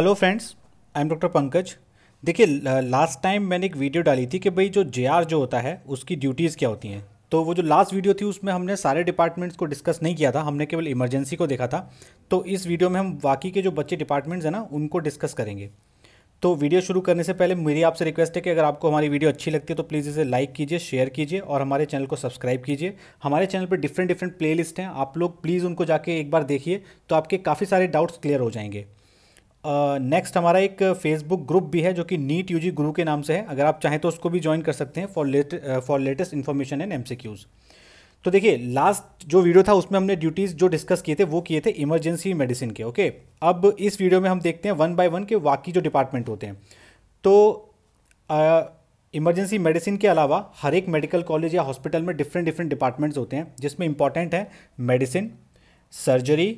Hello friends I am doctor Pankaj देखिए last time मैंने एक वीडियो डाली थी कि भाई जो जे जो होता है उसकी ड्यूटीज़ क्या होती हैं तो वो जो लास्ट वीडियो थी उसमें हमने सारे डिपार्टमेंट्स को डिस्कस नहीं किया था हमने केवल इमरजेंसी को देखा था तो इस वीडियो में हम बाकी के जो बच्चे डिपार्टमेंट्स हैं ना उनको डिस्कस करेंगे तो वीडियो शुरू करने से पहले मेरी आपसे रिक्वेस्ट है कि अगर आपको हमारी वीडियो अच्छी लगती है तो प्लीज़ इसे लाइक कीजिए शेयर कीजिए और हमारे चैनल को सब्सक्राइब कीजिए हमारे चैनल पर डिफरेंट डिफरेंट प्लेलिस्ट हैं आप लोग प्लीज़ उनको जाके एक बार देखिए तो आपके काफ़ी सारे डाउट्स क्लियर हो जाएंगे नेक्स्ट uh, हमारा एक फेसबुक ग्रुप भी है जो कि नीट यूजी गुरु के नाम से है अगर आप चाहें तो उसको भी ज्वाइन कर सकते हैं for late for latest information and एम तो देखिए लास्ट जो वीडियो था उसमें हमने ड्यूटीज़ जो डिस्कस किए थे वो किए थे इमरजेंसी मेडिसिन के ओके अब इस वीडियो में हम देखते हैं वन बाय वन के बाकी जो डिपार्टमेंट होते हैं तो इमरजेंसी uh, मेडिसिन के अलावा हर एक मेडिकल कॉलेज या हॉस्पिटल में डिफरेंट डिफरेंट डिपार्टमेंट्स होते हैं जिसमें इंपॉर्टेंट है medicine surgery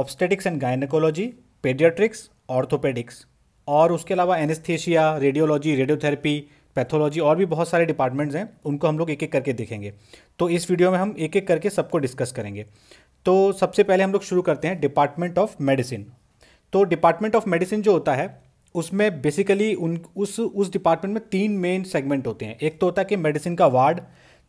obstetrics and gynaecology paediatrics orthopaedics और उसके अलावा एनेस्थेशिया रेडियोलॉजी रेडियोथेरेपी पैथोलॉजी और भी बहुत सारे डिपार्टमेंट्स हैं उनको हम लोग एक एक करके देखेंगे तो इस वीडियो में हम एक एक करके सबको डिस्कस करेंगे तो सबसे पहले हम लोग शुरू करते हैं डिपार्टमेंट ऑफ मेडिसिन तो डिपार्टमेंट ऑफ मेडिसिन जो होता है उसमें बेसिकली उन उस उस डिपार्टमेंट में तीन मेन सेगमेंट होते हैं एक तो होता है कि मेडिसिन का वार्ड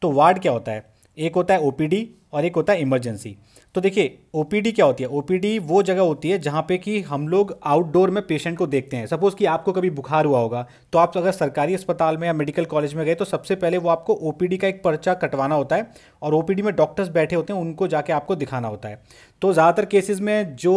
तो वार्ड क्या होता है एक होता है ओपीडी और एक होता है इमरजेंसी तो देखिए ओपीडी क्या होती है ओपीडी वो जगह होती है जहाँ पे कि हम लोग आउटडोर में पेशेंट को देखते हैं सपोज़ कि आपको कभी बुखार हुआ होगा तो आप अगर सरकारी अस्पताल में या मेडिकल कॉलेज में गए तो सबसे पहले वो आपको ओपीडी का एक पर्चा कटवाना होता है और ओपीडी में डॉक्टर्स बैठे होते हैं उनको जाके आपको दिखाना होता है तो ज़्यादातर केसेज़ में जो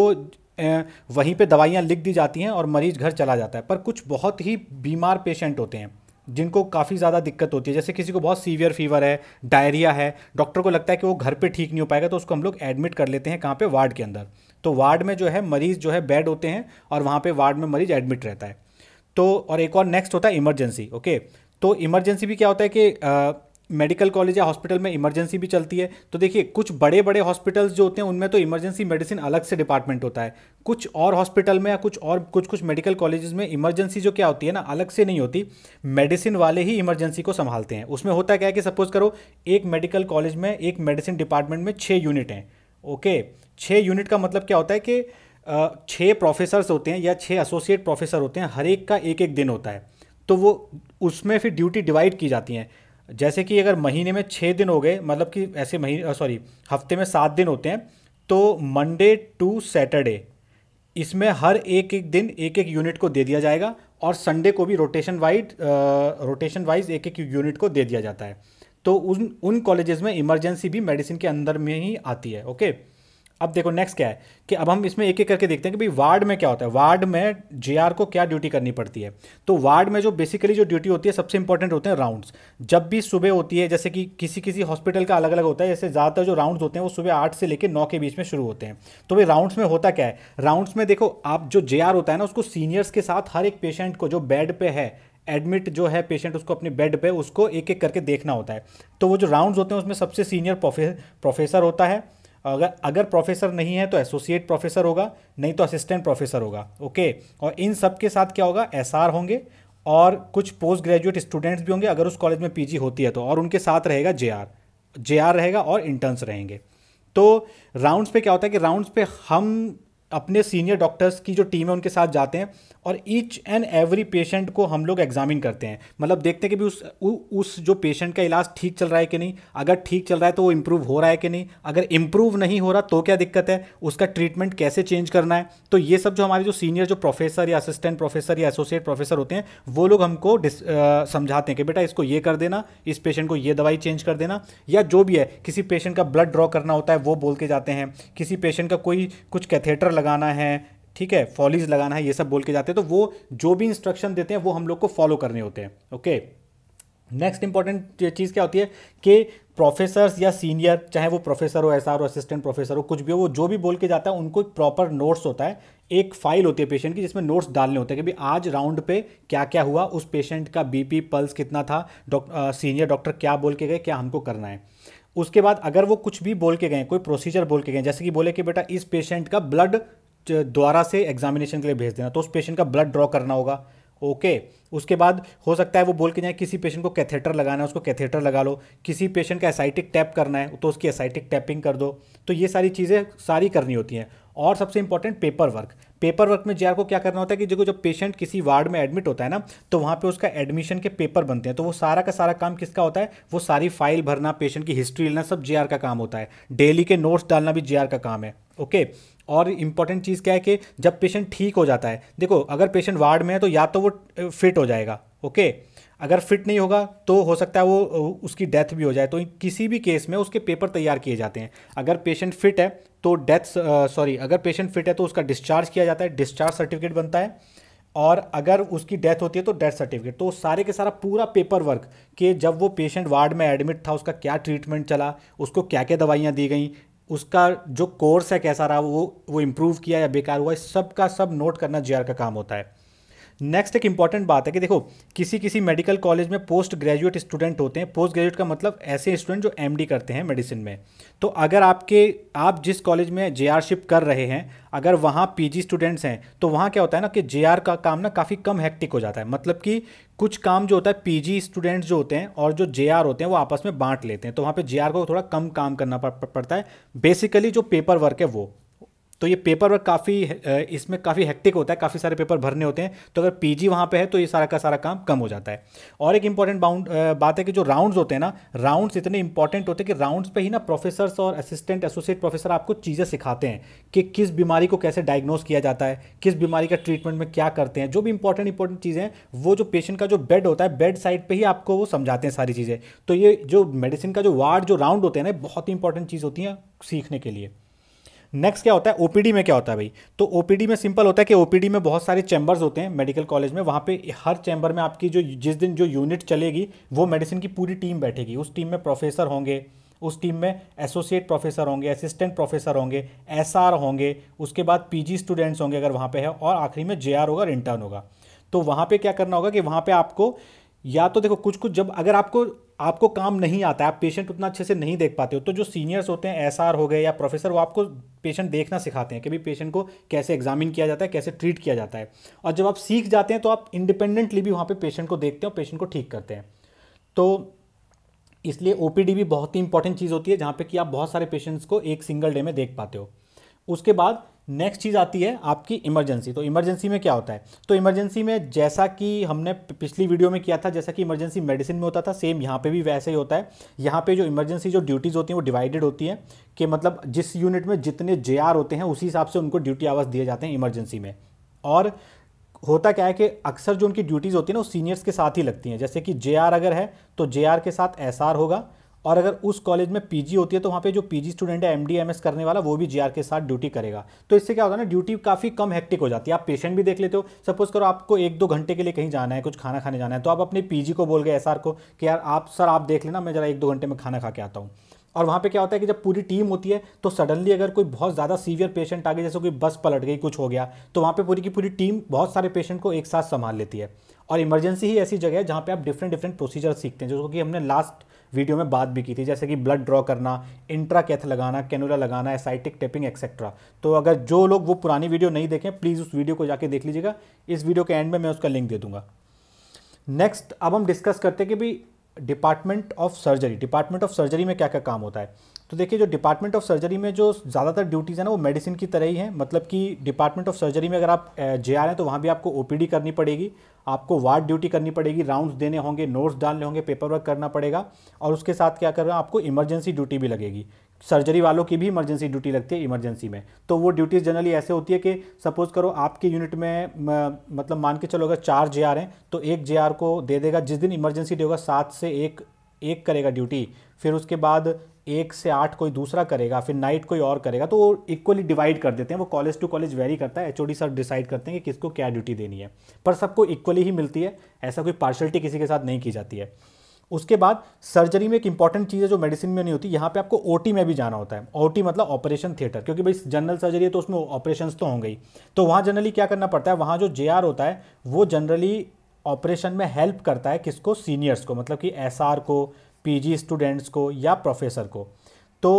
वहीं पर दवाइयाँ लिख दी जाती हैं और मरीज़ घर चला जाता है पर कुछ बहुत ही बीमार पेशेंट होते हैं जिनको काफ़ी ज़्यादा दिक्कत होती है जैसे किसी को बहुत सीवियर फीवर है डायरिया है डॉक्टर को लगता है कि वो घर पे ठीक नहीं हो पाएगा तो उसको हम लोग एडमिट कर लेते हैं कहाँ पे वार्ड के अंदर तो वार्ड में जो है मरीज़ जो है बेड होते हैं और वहाँ पे वार्ड में मरीज़ एडमिट रहता है तो और एक और नेक्स्ट होता है इमरजेंसी ओके तो इमरजेंसी भी क्या होता है कि मेडिकल कॉलेज या हॉस्पिटल में इमरजेंसी भी चलती है तो देखिए कुछ बड़े बड़े हॉस्पिटल्स जो होते हैं उनमें तो इमरजेंसी मेडिसिन अलग से डिपार्टमेंट होता है कुछ और हॉस्पिटल में या कुछ और कुछ कुछ मेडिकल कॉलेज में इमरजेंसी जो क्या होती है ना अलग से नहीं होती मेडिसिन वाले ही इमरजेंसी को संभालते हैं उसमें होता क्या है कि सपोज करो एक मेडिकल कॉलेज में एक मेडिसिन डिपार्टमेंट में छः यूनिट हैं ओके छः यूनिट का मतलब क्या होता है कि छः प्रोफेसर्स होते हैं या छः एसोसिएट प्रोफेसर होते हैं हर एक का एक एक दिन होता है तो वो उसमें फिर ड्यूटी डिवाइड की जाती हैं जैसे कि अगर महीने में छः दिन हो गए मतलब कि ऐसे महीने सॉरी हफ्ते में सात दिन होते हैं तो मंडे टू सैटरडे इसमें हर एक एक दिन एक एक यूनिट को दे दिया जाएगा और संडे को भी रोटेशन वाइज रोटेशन वाइज एक एक यूनिट को दे दिया जाता है तो उन उन कॉलेजेस में इमरजेंसी भी मेडिसिन के अंदर में ही आती है ओके okay? अब देखो नेक्स्ट क्या है कि अब हम इसमें एक एक करके देखते हैं कि भाई वार्ड में क्या होता है वार्ड में जे को क्या ड्यूटी करनी पड़ती है तो वार्ड में जो बेसिकली जो ड्यूटी होती है सबसे इंपॉर्टेंट होते हैं राउंड्स जब भी सुबह होती है जैसे कि किसी किसी हॉस्पिटल का अलग अलग होता है जैसे ज़्यादातर जो राउंड्स होते हैं वो सुबह आठ से लेकर नौ के बीच में शुरू होते हैं तो भाई राउंड्स में होता क्या है राउंड्स में देखो आप जो जे होता है ना उसको सीनियर्स के साथ हर एक पेशेंट को जो बेड पे है एडमिट जो है पेशेंट उसको अपने बेड पे उसको एक एक करके देखना होता है तो वो जो राउंड्स होते हैं उसमें सबसे सीनियर प्रोफेसर होता है अगर अगर प्रोफेसर नहीं है तो एसोसिएट प्रोफेसर होगा नहीं तो असिस्टेंट प्रोफेसर होगा ओके और इन सब के साथ क्या होगा एस होंगे और कुछ पोस्ट ग्रेजुएट स्टूडेंट्स भी होंगे अगर उस कॉलेज में पी होती है तो और उनके साथ रहेगा जे आर जे आर रहेगा और इंटर्न्स रहेंगे तो राउंड्स पे क्या होता है कि राउंड्स पे हम अपने सीनियर डॉक्टर्स की जो टीम है उनके साथ जाते हैं और ईच एंड एवरी पेशेंट को हम लोग एग्जामिन करते हैं मतलब देखते हैं कि भी उस उ, उस जो पेशेंट का इलाज ठीक चल रहा है कि नहीं अगर ठीक चल रहा है तो वो इम्प्रूव हो रहा है कि नहीं अगर इम्प्रूव नहीं हो रहा तो क्या दिक्कत है उसका ट्रीटमेंट कैसे चेंज करना है तो ये सब जो हमारे जो सीनियर जो प्रोफेसर या असिस्टेंट प्रोफेसर या एसोसिएट प्रोफेसर होते हैं वो लोग हमको समझाते हैं कि बेटा इसको ये कर देना इस पेशेंट को ये दवाई चेंज कर देना या जो भी है किसी पेशेंट का ब्लड ड्रॉ करना होता है वो बोल के जाते हैं किसी पेशेंट का कोई कुछ कैथेटर लगाना है ठीक है फॉलीज लगाना है ये सब बोल के जाते हैं तो वो जो भी इंस्ट्रक्शन देते हैं वो हम लोग को फॉलो करने होते हैं ओके नेक्स्ट इंपॉर्टेंट चीज़ क्या होती है कि प्रोफेसर्स या सीनियर चाहे वो प्रोफेसर हो एस हो असिस्टेंट प्रोफेसर हो कुछ भी हो वो जो भी बोल के जाता है उनको एक प्रॉपर नोट्स होता है एक फाइल होती है पेशेंट की जिसमें नोट्स डालने होते हैं कि भाई आज राउंड पे क्या क्या हुआ उस पेशेंट का बीपी पल्स कितना था डॉक्टर सीनियर डॉक्टर क्या बोल के गए क्या हमको करना है उसके बाद अगर वो कुछ भी बोल के गए कोई प्रोसीजर बोल के गए जैसे कि बोले कि बेटा इस पेशेंट का ब्लड द्वारा से एग्जामिनेशन के लिए भेज देना तो उस पेशेंट का ब्लड ड्रॉ करना होगा ओके उसके बाद हो सकता है वो बोल के जाए किसी पेशेंट को कैथेटर लगाना है उसको कैथेटर लगा लो किसी पेशेंट का एसाइटिक टैप करना है तो उसकी एसाइटिक टैपिंग कर दो तो ये सारी चीज़ें सारी करनी होती हैं और सबसे important paper work paper work में जे को क्या करना होता है कि देखो जब पेशेंट किसी वार्ड में एडमिट होता है ना तो वहाँ पे उसका एडमिशन के पेपर बनते हैं तो वो सारा का सारा काम किसका होता है वो सारी फाइल भरना पेशेंट की हिस्ट्री लेना सब जे का काम होता है डेली के नोट्स डालना भी जे का काम है ओके और इम्पॉर्टेंट चीज़ क्या है कि जब पेशेंट ठीक हो जाता है देखो अगर पेशेंट वार्ड में है तो या तो वो फिट हो जाएगा ओके अगर फिट नहीं होगा तो हो सकता है वो उसकी डेथ भी हो जाए तो किसी भी केस में उसके पेपर तैयार किए जाते हैं अगर पेशेंट फिट है तो डेथ सॉरी अगर पेशेंट फिट है तो उसका डिस्चार्ज किया जाता है डिस्चार्ज सर्टिफिकेट बनता है और अगर उसकी डेथ होती है तो डेथ सर्टिफिकेट तो सारे के सारा पूरा पेपर वर्क कि जब वो पेशेंट वार्ड में एडमिट था उसका क्या ट्रीटमेंट चला उसको क्या क्या दवाइयाँ दी गई उसका जो कोर्स है कैसा रहा वो वो इम्प्रूव किया या बेकार हुआ इस सब का सब नोट करना जे का काम होता है नेक्स्ट एक इंपॉर्टेंट बात है कि देखो किसी किसी मेडिकल कॉलेज में पोस्ट ग्रेजुएट स्टूडेंट होते हैं पोस्ट ग्रेजुएट का मतलब ऐसे स्टूडेंट जो एम करते हैं मेडिसिन में तो अगर आपके आप जिस कॉलेज में जे शिप कर रहे हैं अगर वहाँ पी स्टूडेंट्स हैं तो वहाँ क्या होता है ना कि जे का काम ना काफ़ी कम हैक्टिक हो जाता है मतलब कि कुछ काम जो होता है पीजी स्टूडेंट्स जो होते हैं और जो जे होते हैं वो आपस में बांट लेते हैं तो वहाँ पर जे को थोड़ा कम काम करना पड़ता है बेसिकली जो पेपर वर्क है वो तो ये पेपर वर्क काफ़ी इसमें काफ़ी हेक्टिक होता है काफ़ी सारे पेपर भरने होते हैं तो अगर पी जी वहाँ पर है तो ये सारा का सारा काम कम हो जाता है और एक इंपॉर्टेंट बाउंड बात है कि जो राउंड्स होते हैं ना राउंड्स इतने इंपॉर्टेंट होते हैं कि राउंड्स पे ही ना प्रोफेसर्स और असिस्टेंट एसोसिएट प्रोफेसर आपको चीज़ें सिखाते हैं कि किस बीमारी को कैसे डायग्नोज किया जाता है किस बीमारी का ट्रीटमेंट में क्या करते हैं जो भी इंपॉर्टेंट इंपॉर्टेंट चीज़ें हैं वो जो पेशेंट का जो बेड होता है बेड साइड पर ही आपको वो समझाते हैं सारी चीज़ें तो ये जो मेडिसिन का जो वार्ड जो राउंड होते हैं ना बहुत ही इंपॉर्टेंट चीज़ होती है सीखने के लिए नेक्स्ट क्या होता है ओपीडी में क्या होता है भाई तो ओपीडी में सिंपल होता है कि ओपीडी में बहुत सारे चैम्बर्स होते हैं मेडिकल कॉलेज में वहाँ पे हर चैम्बर में आपकी जो जिस दिन जो यूनिट चलेगी वो मेडिसिन की पूरी टीम बैठेगी उस टीम में प्रोफेसर होंगे उस टीम में एसोसिएट प्रोफेसर होंगे असिस्टेंट प्रोफेसर होंगे एस होंगे उसके बाद पी स्टूडेंट्स होंगे अगर वहाँ पर है और आखिरी में जे होगा और इंटर्न होगा तो वहाँ पर क्या करना होगा कि वहाँ पर आपको या तो देखो कुछ कुछ जब अगर आपको आपको काम नहीं आता है आप पेशेंट उतना अच्छे से नहीं देख पाते हो तो जो सीनियर्स होते हैं एस हो गए या प्रोफेसर वो आपको पेशेंट देखना सिखाते हैं कि भाई पेशेंट को कैसे एग्जामिन किया जाता है कैसे ट्रीट किया जाता है और जब आप सीख जाते हैं तो आप इंडिपेंडेंटली भी वहाँ पे पेशेंट को देखते हैं और पेशेंट को ठीक करते हैं तो इसलिए ओ भी बहुत ही इंपॉर्टेंट चीज़ होती है जहाँ पर कि आप बहुत सारे पेशेंट्स को एक सिंगल डे में देख पाते हो उसके बाद नेक्स्ट चीज़ आती है आपकी इमरजेंसी तो इमरजेंसी में क्या होता है तो इमरजेंसी में जैसा कि हमने पिछली वीडियो में किया था जैसा कि इमरजेंसी मेडिसिन में होता था सेम यहाँ पे भी वैसे ही होता है यहाँ पे जो इमरजेंसी जो ड्यूटीज़ होती हैं वो डिवाइडेड होती हैं कि मतलब जिस यूनिट में जितने जे होते हैं उसी हिसाब से उनको ड्यूटी आवर्स दिए जाते हैं इमरजेंसी में और होता क्या है कि अक्सर जो उनकी ड्यूटीज़ होती है ना वो सीनियर्स के साथ ही लगती हैं जैसे कि जे अगर है तो जे के साथ एस होगा और अगर उस कॉलेज में पीजी होती है तो वहाँ पे जो पीजी स्टूडेंट है एमडी एमएस करने वाला वो भी जीआर के साथ ड्यूटी करेगा तो इससे क्या होता है ना ड्यूटी काफ़ी कम हेक्टिक हो जाती है आप पेशेंट भी देख लेते हो सपोज करो आपको एक दो घंटे के लिए कहीं जाना है कुछ खाना खाने जाना है तो आप अपने पी को बोल गए एस को कि यार आप सर आप देख लेना मैं जरा एक दो घंटे में खाना खा के आता हूँ और वहाँ पे क्या होता है कि जब पूरी टीम होती है तो सडनली अगर कोई बहुत ज़्यादा सीवियर पेशेंट आ गया जैसे कोई बस पलट गई कुछ हो गया तो वहाँ पे पूरी की पूरी टीम बहुत सारे पेशेंट को एक साथ संभाल लेती है और इमरजेंसी ही ऐसी जगह है जहाँ पे आप डिफरेंट डिफरेंट प्रोसीजर सीखते हैं जो कि हमने लास्ट वीडियो में बात भी की थी जैसे कि ब्लड ड्रॉ करना इंट्रा कैथ लगाना कैनुला लगाना एसाइटिक टेपिंग एक्सेट्रा तो अगर जो लोग वो पुरानी वीडियो नहीं देखें प्लीज़ उस वीडियो को जाके देख लीजिएगा इस वीडियो के एंड में मैं उसका लिंक दे दूँगा नेक्स्ट अब हम डिस्कस करते हैं कि भाई department of surgery department of surgery में क्या क्या काम होता है तो देखिए जो डिपार्टमेंट ऑफ सर्जरी में जो ज़्यादातर ड्यूटीज़ हैं ना वो मेडिसिन की तरह ही हैं मतलब कि डिपार्टमेंट ऑफ सर्जरी में अगर आप जे आर हैं तो वहाँ भी आपको ओ करनी पड़ेगी आपको वार्ड ड्यूटी करनी पड़ेगी राउंड्स देने होंगे नोट्स डालने होंगे पेपर वर्क करना पड़ेगा और उसके साथ क्या कर रहे हैं आपको इमरजेंसी ड्यूटी भी लगेगी सर्जरी वालों की भी इमरजेंसी ड्यूटी लगती है इमरजेंसी में तो वो ड्यूटीज़ जनरली ऐसे होती है कि सपोज करो आपके यूनिट में मतलब मान के चलो अगर चार जे हैं तो एक जे को दे देगा जिस दिन इमरजेंसी डे होगा सात से एक एक करेगा ड्यूटी फिर उसके बाद एक से आठ कोई दूसरा करेगा फिर नाइट कोई और करेगा तो वो इक्वली डिवाइड कर देते हैं वो कॉलेज टू कॉलेज वेरी करता है एच सर डिसाइड करते हैं कि किसको क्या ड्यूटी देनी है पर सबको इक्वली ही मिलती है ऐसा कोई पार्शलिटी किसी के साथ नहीं की जाती है उसके बाद सर्जरी में एक इंपॉर्टेंट चीज़ है जो मेडिसिन में नहीं होती यहाँ पे आपको ओटी में भी जाना होता है ओटी मतलब ऑपरेशन थिएटर क्योंकि भाई जनरल सर्जरी है तो उसमें ऑपरेशन तो होंगे ही तो वहाँ जनरली क्या करना पड़ता है वहाँ जो जे होता है वो जनरली ऑपरेशन में हेल्प करता है किसको सीनियर्स को मतलब कि एस को पी स्टूडेंट्स को या प्रोफेसर को तो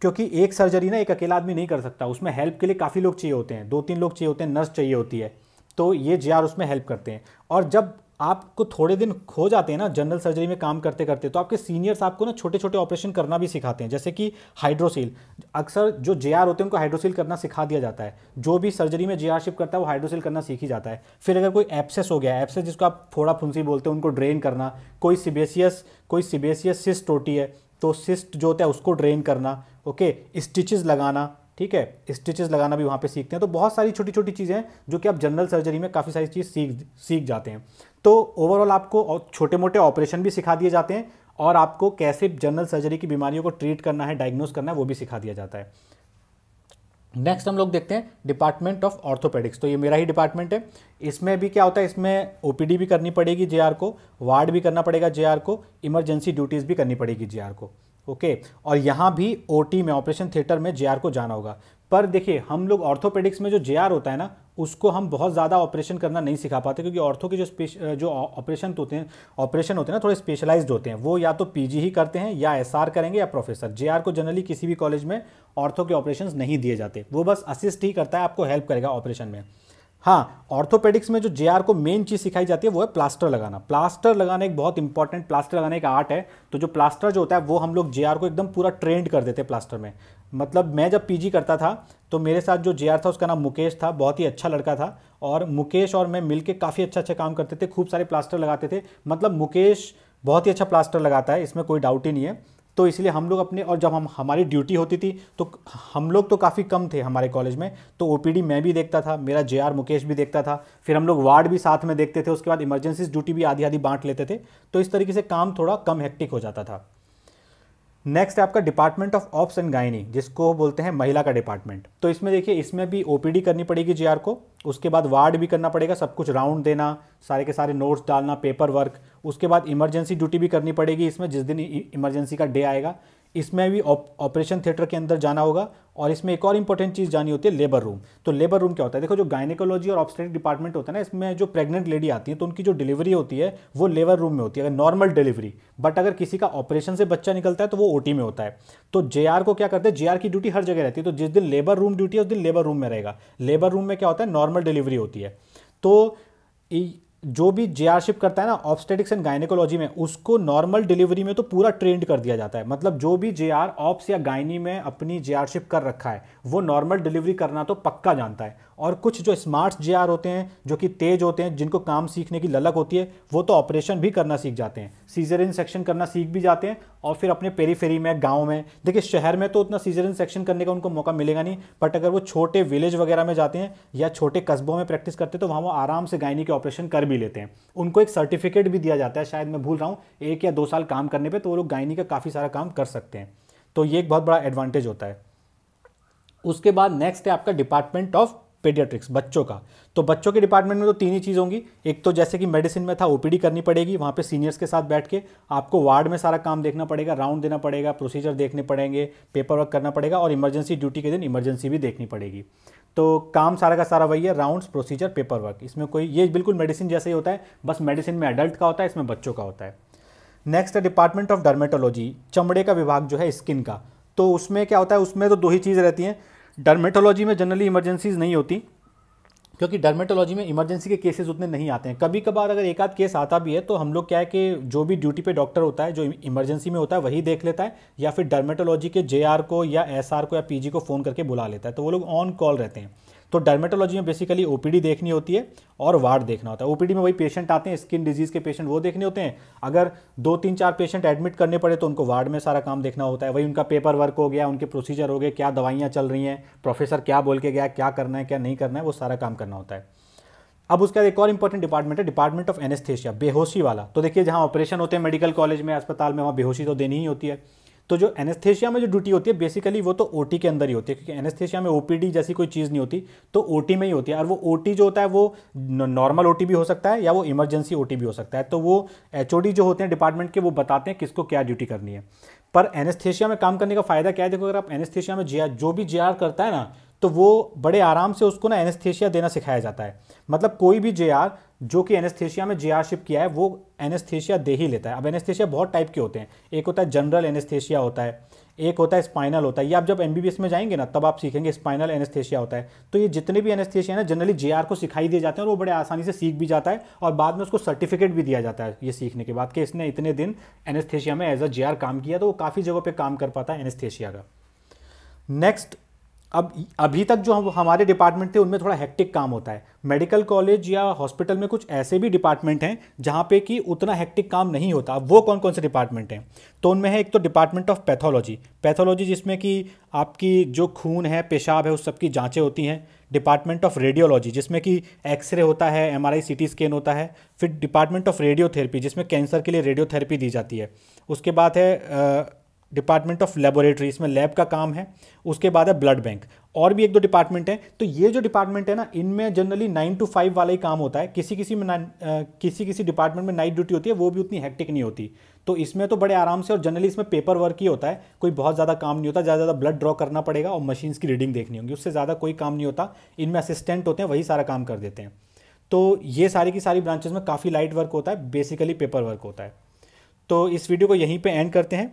क्योंकि एक सर्जरी ना एक अकेला आदमी नहीं कर सकता उसमें हेल्प के लिए काफ़ी लोग चाहिए होते हैं दो तीन लोग चाहिए होते हैं नर्स चाहिए होती है तो ये जे उसमें हेल्प करते हैं और जब आपको थोड़े दिन खो जाते हैं ना जनरल सर्जरी में काम करते करते तो आपके सीनियर्स आपको ना छोटे छोटे ऑपरेशन करना भी सिखाते हैं जैसे कि हाइड्रोसील अक्सर जो जे होते हैं उनको हाइड्रोसील करना सिखा दिया जाता है जो भी सर्जरी में जे शिफ्ट करता है वो हाइड्रोसील करना सीख ही जाता है फिर अगर कोई एप्सेस हो गया एप्सेस जिसको आप फोड़ा फुंसी बोलते हैं उनको ड्रेन करना कोई सिबेसियस कोई सिबेसियस सिस्ट होती है तो सिस्ट जो होता है उसको ड्रेन करना ओके स्टिचेस लगाना ठीक है स्टिचेस लगाना भी वहाँ पे सीखते हैं तो बहुत सारी छोटी छोटी चीज़ें हैं जो कि आप जनरल सर्जरी में काफ़ी सारी चीज़ सीख सीख जाते हैं तो ओवरऑल आपको छोटे मोटे ऑपरेशन भी सिखा दिए जाते हैं और आपको कैसे जनरल सर्जरी की बीमारियों को ट्रीट करना है डायग्नोस करना है वो भी सिखा दिया जाता है नेक्स्ट हम लोग देखते हैं डिपार्टमेंट ऑफ ऑर्थोपेडिक्स तो ये मेरा ही डिपार्टमेंट है इसमें भी क्या होता है इसमें ओ भी करनी पड़ेगी जे को वार्ड भी करना पड़ेगा जे को इमरजेंसी ड्यूटीज़ भी करनी पड़ेगी जे को ओके और यहाँ भी ओ में ऑपरेशन थिएटर में जे को जाना होगा पर देखिए हम लोग ऑर्थोपेडिक्स में जो जे होता है ना उसको हम बहुत ज़्यादा ऑपरेशन करना नहीं सिखा पाते क्योंकि ऑर्थो के जो स्पेश जो ऑपरेशन तो होते हैं ऑपरेशन होते हैं ना थोड़े स्पेशलाइज्ड होते हैं वो या तो पीजी ही करते हैं या एसआर करेंगे या प्रोफेसर जेआर को जनरली किसी भी कॉलेज में ऑर्थो के ऑपरेशन नहीं दिए जाते वो बस असिस्ट ही करता है आपको हेल्प करेगा ऑपरेशन में हाँ ऑर्थोपेडिक्स में जो जे को मेन चीज़ सिखाई जाती है वो है प्लास्टर लगाना प्लास्टर लगाना एक बहुत इंपॉर्टेंट प्लास्टर लगाने का आर्ट है तो जो प्लास्टर जो होता है वो हम लोग जे को एकदम पूरा ट्रेंड कर देते हैं प्लास्टर में मतलब मैं जब पीजी करता था तो मेरे साथ जो जे था उसका नाम मुकेश था बहुत ही अच्छा लड़का था और मुकेश और मैं मिलकर काफ़ी अच्छा अच्छा काम करते थे खूब सारे प्लास्टर लगाते थे मतलब मुकेश बहुत ही अच्छा प्लास्टर लगाता है इसमें कोई डाउट ही नहीं है तो इसलिए हम लोग अपने और जब हम हमारी ड्यूटी होती थी तो हम लोग तो काफ़ी कम थे हमारे कॉलेज में तो ओ मैं भी देखता था मेरा जे मुकेश भी देखता था फिर हम लोग वार्ड भी साथ में देखते थे उसके बाद इमरजेंसी ड्यूटी भी आधी आधी बांट लेते थे तो इस तरीके से काम थोड़ा कम हेक्टिक हो जाता था नेक्स्ट आपका department of obs and gynae जिसको बोलते हैं महिला का डिपार्टमेंट तो इसमें देखिए इसमें भी ओपीडी करनी पड़ेगी जीआर को उसके बाद वार्ड भी करना पड़ेगा सब कुछ राउंड देना सारे के सारे नोट्स डालना पेपर वर्क उसके बाद इमरजेंसी ड्यूटी भी करनी पड़ेगी इसमें जिस दिन इमरजेंसी e-, का डे आएगा इसमें भी ऑपरेशन थिएटर के अंदर जाना होगा और इसमें एक और इंपॉर्टेंट चीज़ जानी होती है लेबर रूम तो लेबर रूम क्या होता है देखो जो गायनिकोलॉजी और ऑप्शनिक डिपार्टमेंट होता है ना इसमें जो प्रेग्नेंट लेडी आती है तो उनकी जो डिलीवरी होती है वो लेबर रूम में होती है अगर नॉर्मल डिलीवरी बट अगर किसी का ऑपरेशन से बच्चा निकलता है तो वो ओ में होता है तो जे को क्या करते हैं जे की ड्यूटी हर जगह रहती है तो जिस दिन लेबर रूम ड्यूटी है उस दिन लेबर रूम में रहेगा लेबर रूम में क्या होता है नॉर्मल डिलीवरी होती है तो जो भी जे आरशिप करता है ना ऑप्स्टेटिक्स एंड गायनिकोलॉजी में उसको नॉर्मल डिलीवरी में तो पूरा ट्रेंड कर दिया जाता है मतलब जो भी जे आर ऑप्स या गायनी में अपनी जे आरशिप कर रखा है वो नॉर्मल डिलीवरी करना तो पक्का जानता है और कुछ जो स्मार्ट जे आर होते हैं जो कि तेज होते हैं जिनको काम सीखने की ललक होती है वो तो ऑपरेशन भी करना सीख जाते हैं सीजर इन सेक्शन करना सीख भी जाते हैं और फिर अपने पेरीफेरी में गाँव में देखिए शहर में तो उतना सीजन सेक्शन करने का उनको मौका मिलेगा नहीं बट अगर वो छोटे विलेज वगैरह में जाते हैं या छोटे कस्बों में प्रैक्टिस करते हैं तो वहाँ वो आराम से गायनी के ऑपरेशन कर भी लेते हैं उनको एक सर्टिफिकेट भी दिया जाता है शायद मैं भूल रहा हूँ एक या दो साल काम करने पर तो वो लोग गायनी का काफ़ी सारा काम कर सकते हैं तो ये एक बहुत बड़ा एडवांटेज होता है उसके बाद नेक्स्ट है आपका डिपार्टमेंट ऑफ पेडियाट्रिक्स बच्चों का तो बच्चों के डिपार्टमेंट में तो तीन ही चीज़ होंगी एक तो जैसे कि मेडिसिन में था ओपीडी करनी पड़ेगी वहाँ पे सीनियर्स के साथ बैठ के आपको वार्ड में सारा काम देखना पड़ेगा राउंड देना पड़ेगा प्रोसीजर देखने पड़ेंगे पेपर वर्क करना पड़ेगा और इमरजेंसी ड्यूटी के दिन इमरजेंसी भी देखनी पड़ेगी तो काम सारा का सारा वही है राउंड्स प्रोसीजर पेपर वर्क इसमें कोई ये बिल्कुल मेडिसिन जैसे ही होता है बस मेडिसिन में एडल्ट का होता है इसमें बच्चों का होता है नेक्स्ट है डिपार्टमेंट ऑफ डर्मेटोलॉजी चमड़े का विभाग जो है स्किन का तो उसमें क्या होता है उसमें तो दो ही चीज़ रहती हैं डर्मेटोलॉजी में जनरली इमरजेंसीज नहीं होती क्योंकि डर्मेटोलॉजी में इमरजेंसी के केसेस उतने नहीं आते हैं कभी कभार अगर एक आध केस आता भी है तो हम लोग क्या है कि जो भी ड्यूटी पे डॉक्टर होता है जो इमरजेंसी में होता है वही देख लेता है या फिर डर्मेटोलॉजी के जे को या एस को या पी को फ़ोन करके बुला लेता है तो वो लोग ऑन कॉल रहते हैं तो डर्मेटोलॉजी में बेसिकली ओपीडी देखनी होती है और वार्ड देखना होता है ओपीडी में वही पेशेंट आते हैं स्किन डिजीज़ के पेशेंट वो देखने होते हैं अगर दो तीन चार पेशेंट एडमिट करने पड़े तो उनको वार्ड में सारा काम देखना होता है वही उनका पेपर वर्क हो गया उनके प्रोसीजर हो गए क्या दवाइयाँ चल रही हैं प्रोफेसर क्या बोल के गया क्या करना है क्या नहीं करना है वो सारा काम करना होता है अब उसके बाद एक और इंपॉर्टेंट डिपार्टमेंट है डिपार्टमेंट ऑफ एनेस्थेशिया बेहोशी वाला तो देखिए जहाँ ऑपरेशन होते हैं मेडिकल कॉलेज में अस्पताल में वहाँ बेहोशी तो देनी ही होती है तो जो एनेस्थेशिया में जो ड्यूटी होती है बेसिकली वो तो ओटी के अंदर ही होती है क्योंकि एनेस्थेशिया में ओपीडी जैसी कोई चीज़ नहीं होती तो ओटी में ही होती है और वो ओटी जो होता है वो नॉर्मल ओटी भी हो सकता है या वो इमरजेंसी ओटी भी हो सकता है तो वो एच जो होते हैं डिपार्टमेंट के वो बताते हैं किसको क्या ड्यूटी करनी है पर एनेस्थेशिया में काम करने का फायदा क्या है देखो अगर आप एनेस्थेशिया में जे जो भी जे करता है ना तो वो बड़े आराम से उसको ना एनेस्थेशिया देना सिखाया जाता है मतलब कोई भी जे जो कि एनेस्थेशिया में जे शिप किया है वो एनेस्थेशिया दे ही लेता है अब एनेस्थेशिया बहुत टाइप के होते हैं एक होता है जनरल एनेस्थेशिया होता है एक होता है स्पाइनल होता है ये आप जब एम में जाएंगे ना तब आप सीखेंगे स्पाइनल एनेस्थेशिया होता है तो ये जितने भी एनेस्थेशिया ना जनरली जे को सिखाई दिए जाते हैं और वो बड़े आसानी से सीख भी जाता है और बाद में उसको सर्टिफिकेट भी दिया जाता है ये सीखने के बाद कि इसने इतने दिन एनेस्थेशिया में एज अ जे काम किया तो वो काफ़ी जगहों पर काम कर पाता है एनेस्थेशिया का नेक्स्ट अब अभी तक जो हमारे डिपार्टमेंट थे उनमें थोड़ा हेक्टिक काम होता है मेडिकल कॉलेज या हॉस्पिटल में कुछ ऐसे भी डिपार्टमेंट हैं जहाँ पे कि उतना हेक्टिक काम नहीं होता वो कौन कौन से डिपार्टमेंट हैं तो उनमें है एक तो डिपार्टमेंट ऑफ पैथोलॉजी पैथोलॉजी जिसमें कि आपकी जो खून है पेशाब है उस सबकी जाँचें होती हैं डिपार्टमेंट ऑफ रेडियोलॉजी जिसमें कि एक्सरे होता है एम आर आई स्कैन होता है फिर डिपार्टमेंट ऑफ रेडियोथेरेपी जिसमें कैंसर के लिए रेडियोथेरेपी दी जाती है उसके बाद है डिपार्टमेंट ऑफ लेबोरेटरी इसमें लैब का काम है उसके बाद है ब्लड बैंक और भी एक दो डिपार्टमेंट है तो ये जो डिपार्टमेंट है ना इनमें जनरली नाइन टू फाइव वाला ही काम होता है किसी किसी में किसी किसी डिपार्टमेंट में नाइट ड्यूटी होती है वो भी उतनी हेक्टिक नहीं होती तो इसमें तो बड़े आराम से और जनरली इसमें पेपर वर्क ही होता है कोई बहुत ज़्यादा काम नहीं होता ज़्यादा ज़्यादा ब्लड ड्रॉ करना पड़ेगा और मशीन्स की रीडिंग देखनी होगी उससे ज़्यादा कोई काम नहीं होता इनमें असिस्टेंट होते हैं वही सारा काम कर देते हैं तो ये सारी की सारी ब्रांचेज में काफ़ी लाइट वर्क होता है बेसिकली पेपर वर्क होता है तो इस वीडियो को यहीं पर एंड करते हैं